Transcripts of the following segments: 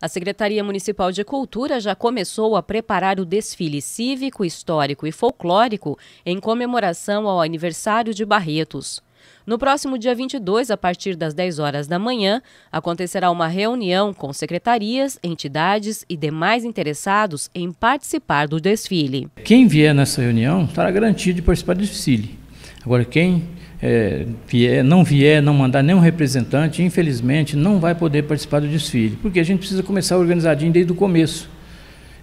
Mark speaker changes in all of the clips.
Speaker 1: A Secretaria Municipal de Cultura já começou a preparar o desfile cívico, histórico e folclórico em comemoração ao aniversário de Barretos. No próximo dia 22, a partir das 10 horas da manhã, acontecerá uma reunião com secretarias, entidades e demais interessados em participar do desfile.
Speaker 2: Quem vier nessa reunião estará garantido de participar do desfile. Agora, quem é, vier, não vier, não mandar nenhum representante, infelizmente não vai poder participar do desfile, porque a gente precisa começar organizadinho desde o começo.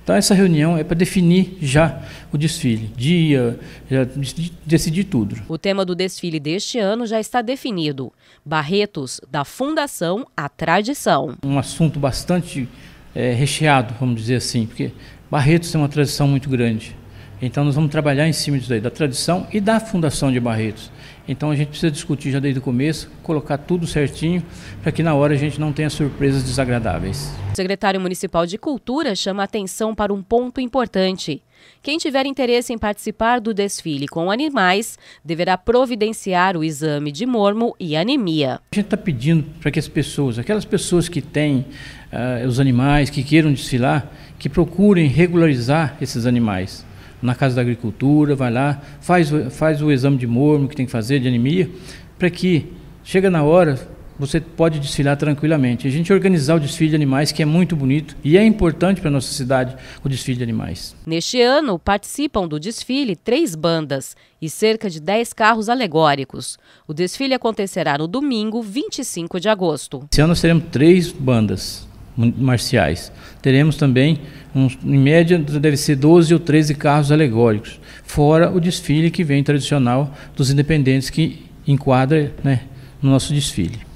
Speaker 2: Então essa reunião é para definir já o desfile, dia, já decidir tudo.
Speaker 1: O tema do desfile deste ano já está definido: Barretos da Fundação à Tradição.
Speaker 2: Um assunto bastante é, recheado, vamos dizer assim, porque Barretos tem uma tradição muito grande. Então nós vamos trabalhar em cima disso aí, da tradição e da fundação de Barretos. Então a gente precisa discutir já desde o começo, colocar tudo certinho, para que na hora a gente não tenha surpresas desagradáveis.
Speaker 1: O secretário municipal de Cultura chama a atenção para um ponto importante. Quem tiver interesse em participar do desfile com animais deverá providenciar o exame de mormo e anemia.
Speaker 2: A gente está pedindo para que as pessoas, aquelas pessoas que têm uh, os animais, que queiram desfilar, que procurem regularizar esses animais na Casa da Agricultura, vai lá, faz, faz o exame de mormo que tem que fazer, de anemia, para que chega na hora, você pode desfilar tranquilamente. A gente organizar o desfile de animais, que é muito bonito e é importante para a nossa cidade o desfile de animais.
Speaker 1: Neste ano, participam do desfile três bandas e cerca de dez carros alegóricos. O desfile acontecerá no domingo, 25 de agosto.
Speaker 2: Esse ano seremos três bandas marciais. Teremos também, um, em média, deve ser 12 ou 13 carros alegóricos, fora o desfile que vem tradicional dos independentes que enquadra né, no nosso desfile.